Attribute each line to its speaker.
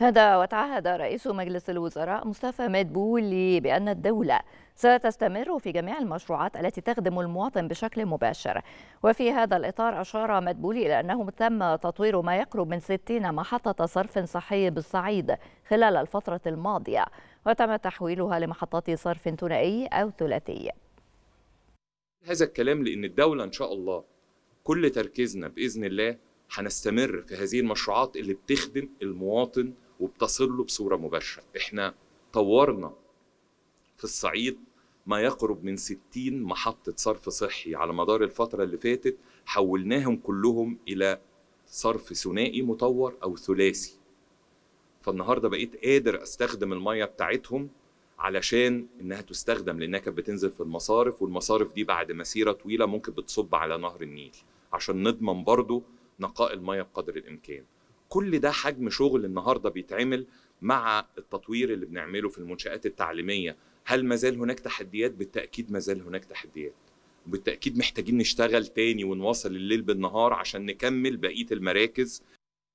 Speaker 1: هذا وتعهد رئيس مجلس الوزراء مصطفى مدبولي بأن الدولة ستستمر في جميع المشروعات التي تخدم المواطن بشكل مباشر وفي هذا الإطار أشار مدبولي إلى أنه تم تطوير ما يقرب من 60 محطة صرف صحي بالصعيد خلال الفترة الماضية وتم تحويلها لمحطات صرف ثنائي أو ثلاثي
Speaker 2: هذا الكلام لأن الدولة إن شاء الله كل تركيزنا بإذن الله هنستمر في هذه المشروعات اللي بتخدم المواطن وبتصل له بصوره مباشره احنا طورنا في الصعيد ما يقرب من 60 محطة صرف صحي على مدار الفترة اللي فاتت حولناهم كلهم إلى صرف ثنائي مطور أو ثلاثي فالنهاردة بقيت قادر أستخدم المية بتاعتهم علشان إنها تستخدم لأنها كانت بتنزل في المصارف والمصارف دي بعد مسيرة طويلة ممكن بتصب على نهر النيل عشان نضمن برضو نقاء المية بقدر الإمكان كل ده حجم شغل النهارده بيتعمل مع التطوير اللي بنعمله في المنشآت التعليمية هل ما زال هناك تحديات؟ بالتأكيد ما زال هناك تحديات وبالتأكيد محتاجين نشتغل تاني ونواصل الليل بالنهار عشان نكمل بقية المراكز